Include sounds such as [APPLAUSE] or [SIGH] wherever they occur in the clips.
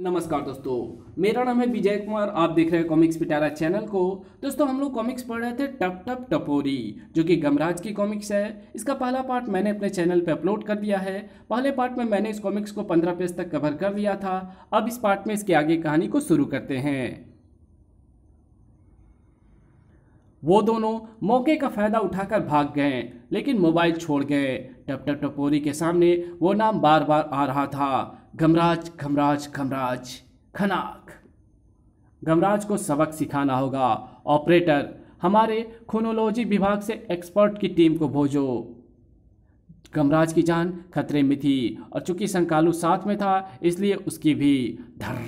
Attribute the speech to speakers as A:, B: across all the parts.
A: नमस्कार दोस्तों मेरा नाम है विजय कुमार आप देख रहे हैं कॉमिक्स पिटारा चैनल को दोस्तों हम लोग कॉमिक्स पढ़ रहे थे टप टप टपोरी जो कि गमराज की कॉमिक्स है इसका पहला पार्ट मैंने अपने चैनल पर अपलोड कर दिया है पहले पार्ट में मैंने इस कॉमिक्स को पंद्रह पेज तक कवर कर दिया था अब इस पार्ट में इसके आगे कहानी को शुरू करते हैं वो दोनों मौके का फ़ायदा उठाकर भाग गए लेकिन मोबाइल छोड़ गए टप टप टपोरी के सामने वो नाम बार बार आ रहा था गमराज गमराज गमराज खनाक गमराज को सबक सिखाना होगा ऑपरेटर हमारे खोनोलॉजी विभाग से एक्सपर्ट की टीम को भोजो गमराज की जान खतरे में थी और चूंकि संकालू साथ में था इसलिए उसकी भी धर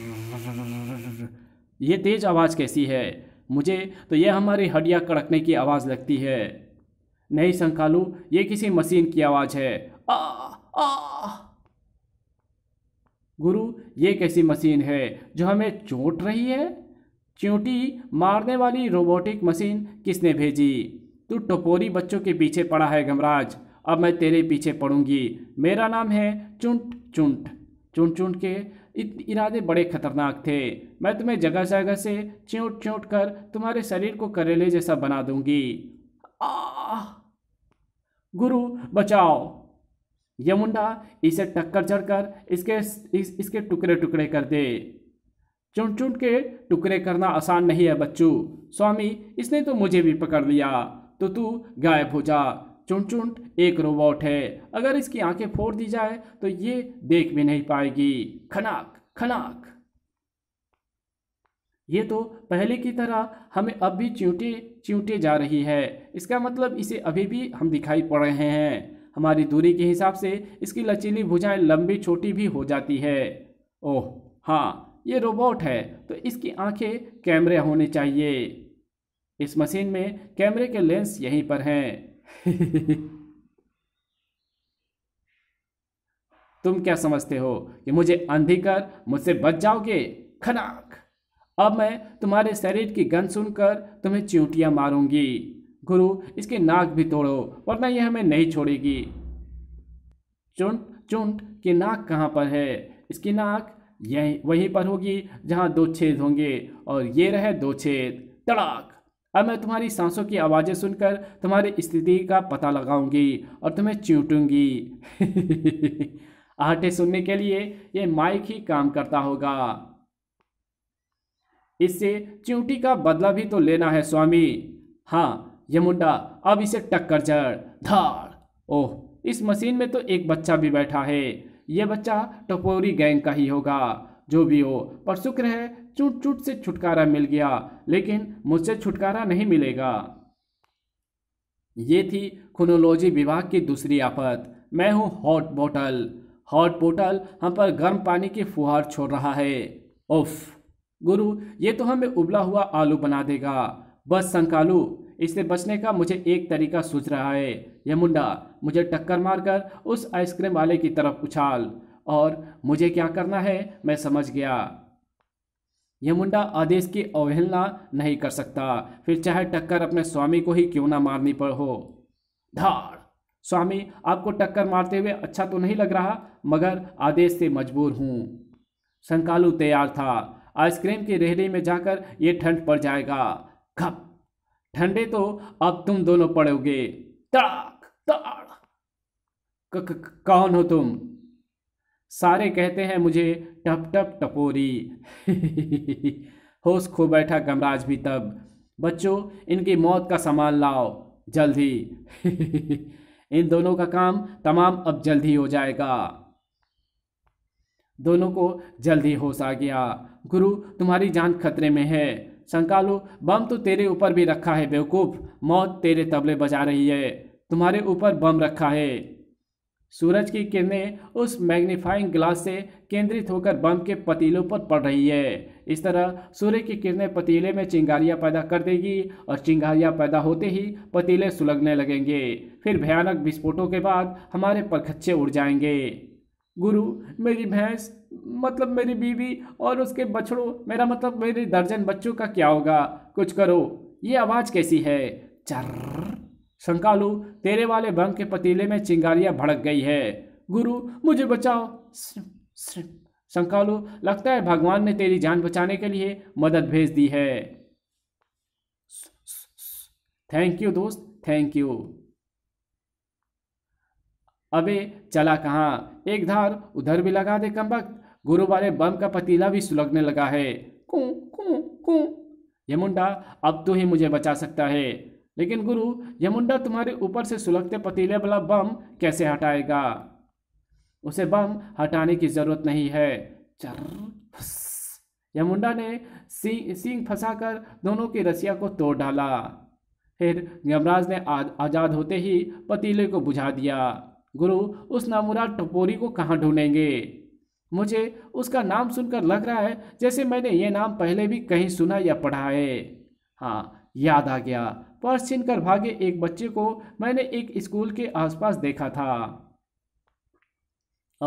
A: ये तेज आवाज़ कैसी है मुझे तो यह हमारी हड्डियाँ कड़कने की आवाज़ लगती है नहीं संकालू ये किसी मशीन की आवाज़ है आ आ गुरु ये कैसी मशीन है जो हमें चोट रही है च्यूटी मारने वाली रोबोटिक मशीन किसने भेजी तू टपोरी बच्चों के पीछे पड़ा है गमराज अब मैं तेरे पीछे पड़ूंगी मेरा नाम है चुंट चुंट चुंट चुंट के इरादे बड़े खतरनाक थे मैं तुम्हें जगह जगह से च्यूट च्यूट कर तुम्हारे शरीर को करेले जैसा बना दूंगी आ गुरु बचाओ ये मुंडा इसे टक्कर चढ़कर इसके इस, इसके टुकड़े टुकड़े कर दे चुन चुन के टुकड़े करना आसान नहीं है बच्चू स्वामी इसने तो मुझे भी पकड़ लिया तो तू गायब हो जा चुन चुन एक रोबोट है अगर इसकी आंखें फोड़ दी जाए तो ये देख भी नहीं पाएगी खनाक खनाक ये तो पहले की तरह हमें अब भी चिंटे चिंटे जा रही है इसका मतलब इसे अभी भी हम दिखाई पड़ रहे हैं हमारी दूरी के हिसाब से इसकी लचीली भुजाएं लंबी छोटी भी हो जाती है ओह हाँ ये रोबोट है तो इसकी आंखें कैमरे होने चाहिए इस मशीन में कैमरे के लेंस यहीं पर हैं [LAUGHS] तुम क्या समझते हो कि मुझे अंधी कर मुझसे बच जाओगे खनाक अब मैं तुम्हारे शरीर की गन सुनकर तुम्हें चींटियां मारूंगी गुरु इसकी नाक भी तोड़ो वरना यह हमें नहीं छोड़ेगी चुंट चुंट की नाक कहाँ पर है इसकी नाक यही वहीं पर होगी जहाँ दो छेद होंगे और ये रहे दो छेद तड़ाक अब मैं तुम्हारी सांसों की आवाज़ें सुनकर तुम्हारी स्थिति का पता लगाऊंगी और तुम्हें चूटूंगी [LAUGHS] आहटे सुनने के लिए ये माइक ही काम करता होगा इससे चिंटी का बदला भी तो लेना है स्वामी हाँ ये मुंडा अब इसे टक्कर जड़ धाड़ ओह इस मशीन में तो एक बच्चा भी बैठा है ये बच्चा टपोरी गैंग का ही होगा जो भी हो पर शुक्र है चुट चुट से छुटकारा मिल गया लेकिन मुझसे छुटकारा नहीं मिलेगा ये थी खुनोलॉजी विभाग की दूसरी आफत मैं हूँ हॉट बोटल हॉट बोटल हम पर गर्म पानी की फुहार छोड़ रहा है उफ गुरु ये तो हमें उबला हुआ आलू बना देगा बस संकालू इससे बचने का मुझे एक तरीका सूझ रहा है यह मुंडा मुझे टक्कर मारकर उस आइसक्रीम वाले की तरफ उछाल और मुझे क्या करना है मैं समझ गया यह मुंडा आदेश की अवहेलना नहीं कर सकता फिर चाहे टक्कर अपने स्वामी को ही क्यों ना मारनी पड़ हो धार स्वामी आपको टक्कर मारते हुए अच्छा तो नहीं लग रहा मगर आदेश से मजबूर हूँ संकालू तैयार था आइसक्रीम की रेहड़ी में जाकर ये ठंड पड़ जाएगा खप ठंडे तो अब तुम दोनों पड़ोगे तड़ाक कौन हो तुम सारे कहते हैं मुझे टप टप टपोरी होश खो बैठा गमराज भी तब बच्चों इनकी मौत का सामान लाओ जल्द ही इन दोनों का काम तमाम अब जल्द ही हो जाएगा दोनों को जल्द ही होश आ गया गुरु तुम्हारी जान खतरे में है शंका लो बम तो तेरे ऊपर भी रखा है बेवकूफ़ मौत तेरे तबले बजा रही है तुम्हारे ऊपर बम रखा है सूरज की किरणें उस मैग्नीफाइंग ग्लास से केंद्रित होकर बम के पतीलों पर पड़ रही है इस तरह सूर्य की किरणें पतीले में चिंगारियां पैदा कर देगी और चिंगारियां पैदा होते ही पतीले सुलगने लगेंगे फिर भयानक विस्फोटों के बाद हमारे परखच्चे उड़ जाएंगे गुरु मेरी भैंस मतलब मेरी बीवी और उसके बछड़ों मेरा मतलब मेरे दर्जन बच्चों का क्या होगा कुछ करो ये आवाज़ कैसी है चर्र शंकालु तेरे वाले बंग के पतीले में चिंगारियाँ भड़क गई है गुरु मुझे बचाओ शंकालु लगता है भगवान ने तेरी जान बचाने के लिए मदद भेज दी है थैंक यू दोस्त थैंक यू अबे चला कहाँ एक धार उधर भी लगा दे कम वक्त गुरु वाले बम का पतीला भी सुलगने लगा है कू कू कू यमुंडा अब तो ही मुझे बचा सकता है लेकिन गुरु यमुंडा तुम्हारे ऊपर से सुलगते पतीले वाला बम कैसे हटाएगा उसे बम हटाने की जरूरत नहीं है यमुंडा ने सिंह फंसा फंसाकर दोनों की रसिया को तोड़ डाला फिर यमराज ने आज़ाद होते ही पतीले को बुझा दिया गुरु उस नामुरा टपोरी को कहाँ ढूंढेंगे मुझे उसका नाम सुनकर लग रहा है जैसे मैंने ये नाम पहले भी कहीं सुना या पढ़ा है हाँ याद आ गया पर्स छीन कर भागे एक बच्चे को मैंने एक स्कूल के आसपास देखा था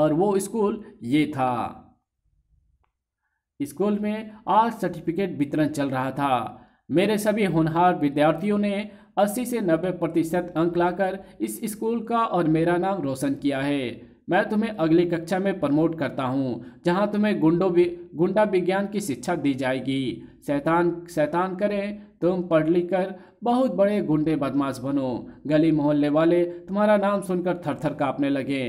A: और वो स्कूल ये था स्कूल में आर्ट सर्टिफिकेट वितरण चल रहा था मेरे सभी होनहार विद्यार्थियों ने 80 से 90 प्रतिशत अंक लाकर इस स्कूल का और मेरा नाम रोशन किया है मैं तुम्हें अगली कक्षा में प्रमोट करता हूँ जहाँ तुम्हें गुंडो भी गुंडा विज्ञान की शिक्षा दी जाएगी शैतान शैतान करें तुम पढ़ लिख कर बहुत बड़े गुंडे बदमाश बनो गली मोहल्ले वाले तुम्हारा नाम सुनकर थर थर कांपने लगे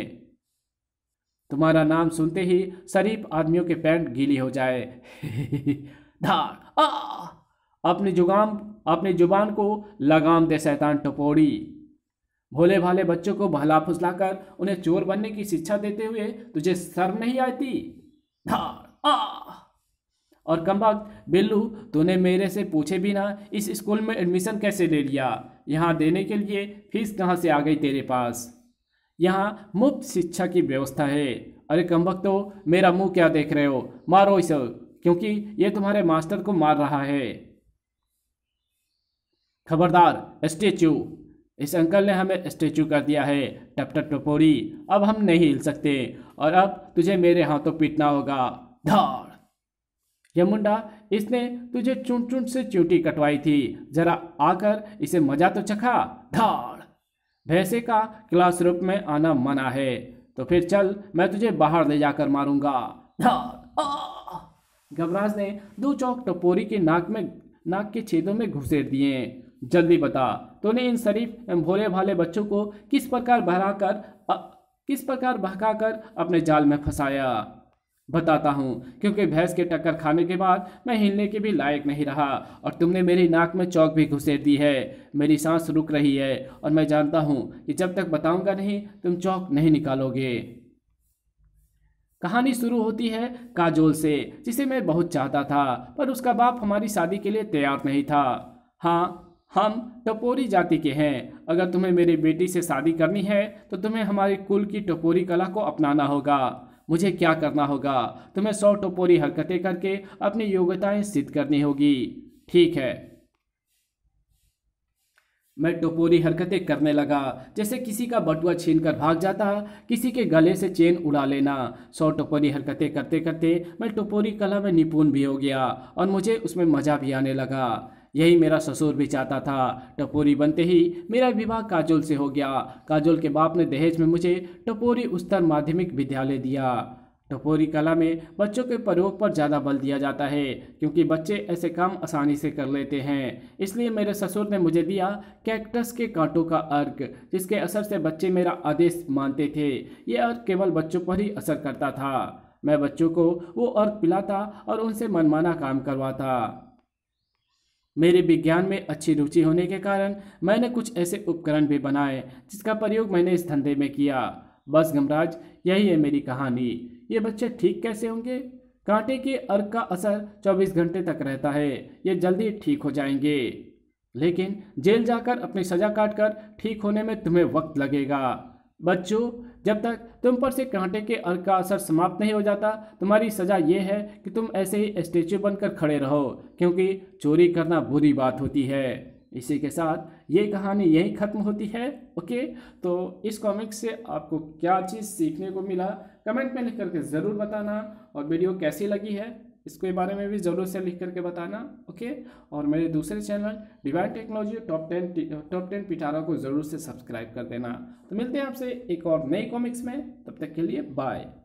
A: तुम्हारा नाम सुनते ही शरीफ आदमियों के पैंट गीली हो जाए [LAUGHS] धार अपनी जुगाम अपनी जुबान को लगाम दे शैतान टपोड़ी भोले भाले बच्चों को भला फुसला कर उन्हें चोर बनने की शिक्षा देते हुए तुझे शर्म नहीं आती आ और कम वक्त बिल्लू तूने मेरे से पूछे बिना इस स्कूल में एडमिशन कैसे ले लिया यहाँ देने के लिए फीस कहाँ से आ गई तेरे पास यहाँ मुफ्त शिक्षा की व्यवस्था है अरे कम वक्त तो मेरा मुंह क्या देख रहे हो मारो इसे क्योंकि ये तुम्हारे मास्टर को मार रहा है खबरदार स्टेच्यू इस अंकल ने हमें स्टेचू कर दिया है टपटप टपोरी अब हम नहीं हिल सकते और अब तुझे मेरे हाथों पीटना होगा धाड़ यह मुंडा इसने तुझे चुन चुन से चूटी कटवाई थी जरा आकर इसे मजा तो चखा धाड़ भैंसे का क्लास रूप में आना मना है तो फिर चल मैं तुझे बाहर ले जाकर मारूंगा घबराज गबराज ने दो चौक टपोरी के नाक में नाक के छेदों में घुसेर दिए जल्दी बता तूने इन शरीफ एवं भोले भाले बच्चों को किस प्रकार बहराकर किस प्रकार बहकाकर अपने जाल में फंसाया बताता हूँ क्योंकि भैंस के टक्कर खाने के बाद मैं हिलने के भी लायक नहीं रहा और तुमने मेरी नाक में चौक भी घुसेर दी है मेरी सांस रुक रही है और मैं जानता हूँ कि जब तक बताऊँगा नहीं तुम चौक नहीं निकालोगे कहानी शुरू होती है काजोल से जिसे मैं बहुत चाहता था पर उसका बाप हमारी शादी के लिए तैयार नहीं था हाँ हम टपोरी जाति के हैं अगर तुम्हें मेरी बेटी से शादी करनी है तो तुम्हें हमारे कुल की टपोरी कला को अपनाना होगा मुझे क्या करना होगा तुम्हें सौ टपोरी हरकतें करके अपनी योग्यताएं सिद्ध करनी होगी ठीक है मैं टपोरी हरकतें करने लगा जैसे किसी का बटुआ छीन कर भाग जाता किसी के गले से चेन उड़ा लेना सौ टोपोरी हरकतें करते करते मैं टोपोरी कला में निपुण भी हो गया और मुझे उसमें मज़ा भी आने लगा यही मेरा ससुर भी चाहता था टपोरी बनते ही मेरा विवाह काजोल से हो गया काजोल के बाप ने दहेज में मुझे टपोरी उत्तर माध्यमिक विद्यालय दिया टपोरी कला में बच्चों के प्रयोग पर ज़्यादा बल दिया जाता है क्योंकि बच्चे ऐसे काम आसानी से कर लेते हैं इसलिए मेरे ससुर ने मुझे दिया कैक्टस के कांटों का अर्क जिसके असर से बच्चे मेरा आदेश मानते थे ये अर्क केवल बच्चों पर ही असर करता था मैं बच्चों को वो अर्क पिलाता और उनसे मनमाना काम करवाता मेरे विज्ञान में अच्छी रुचि होने के कारण मैंने कुछ ऐसे उपकरण भी बनाए जिसका प्रयोग मैंने इस धंधे में किया बस गमराज यही है मेरी कहानी ये बच्चे ठीक कैसे होंगे कांटे के अर्क का असर 24 घंटे तक रहता है ये जल्दी ठीक हो जाएंगे लेकिन जेल जाकर अपनी सज़ा काटकर ठीक होने में तुम्हें वक्त लगेगा बच्चों जब तक तुम पर से कांटे के अर्घ का असर समाप्त नहीं हो जाता तुम्हारी सज़ा यह है कि तुम ऐसे ही स्टेचू बनकर खड़े रहो क्योंकि चोरी करना बुरी बात होती है इसी के साथ ये कहानी यही ख़त्म होती है ओके तो इस कॉमिक्स से आपको क्या चीज़ सीखने को मिला कमेंट में लिख करके ज़रूर बताना और वीडियो कैसी लगी है इसके बारे में भी ज़रूर से लिख करके बताना ओके और मेरे दूसरे channel divine technology top ten top ten Pitara को ज़रूर से सब्सक्राइब कर देना तो मिलते हैं आपसे एक और नए कॉमिक्स में तब तक के लिए बाय